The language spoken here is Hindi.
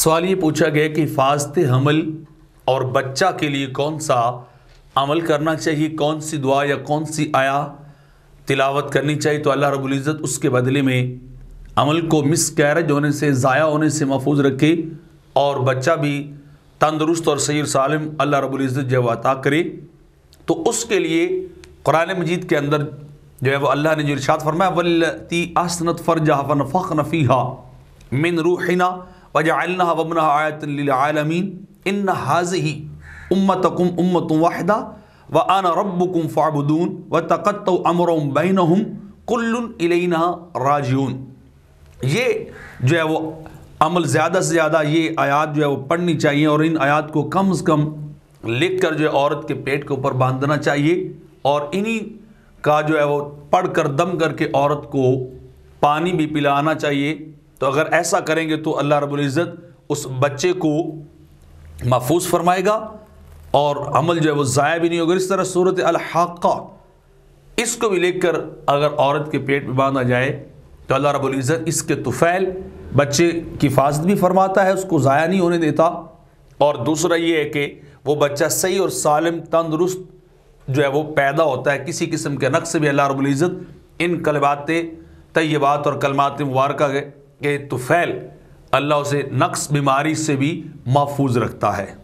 सवाल ये पूछा गया कि फास्त हमल और बच्चा के लिए कौन सा अमल करना चाहिए कौन सी दुआ या कौन सी आया तिलावत करनी चाहिए तो अल्लाह रब्बुल इज़्ज़त उसके बदले में अमल को मिस कैरेज होने से ज़ाया होने से महफूज रखे और बच्चा भी तंदुरुस्त और सैर सालिम अल्लाह रब्बुल इज़्ज़त जब अता करे तो उसके लिए कुरान मजीद के अंदर जो है वो अल्लाह ने जो इर्शाद फरमाया वल्लती असनत फ़र्जा फ़नफ़नफ़ी मिन रूहिना वजालना वबना आयतमीन इन हाज ही उम्मत कम उम्मत वाहदा व आना रब कम फ़ाबुदून व तकत अमर बैन हम कुल्लना राजून ये जो है वो अमल ज़्यादा से ज़्यादा ये आयात जो है वो पढ़नी चाहिए और इन आयात को कम अज कम लिख कर जो है औरत के पेट के ऊपर बांधना चाहिए और इन्हीं का जो है वो पढ़ कर दम करके औरत को पानी भी पिलाना चाहिए तो अगर ऐसा करेंगे तो अल्लाह रबुल्ज़त उस बच्चे को महफूज फरमाएगा और अमल जो है वो ज़ाया भी नहीं होगा इस तरह सूरत अलहाक़ा इसको भी लेकर अगर औरत के पेट में बांधा जाए तो अल्लाह रबुल्ज़त इसके तुफ़ैल बच्चे की हिफाजत भी फरमाता है उसको ज़ाया नहीं होने देता और दूसरा ये है कि वो बच्चा सही और सालम तंदुरुस्त जो है वो पैदा होता है किसी किस्म के नक्श भी अल्लाह रबुल्ज़त इन कलबात तय्यबात और कलमात मुबारक गए के तुफैल अल्लाह उसे नक्स बीमारी से भी महफूज रखता है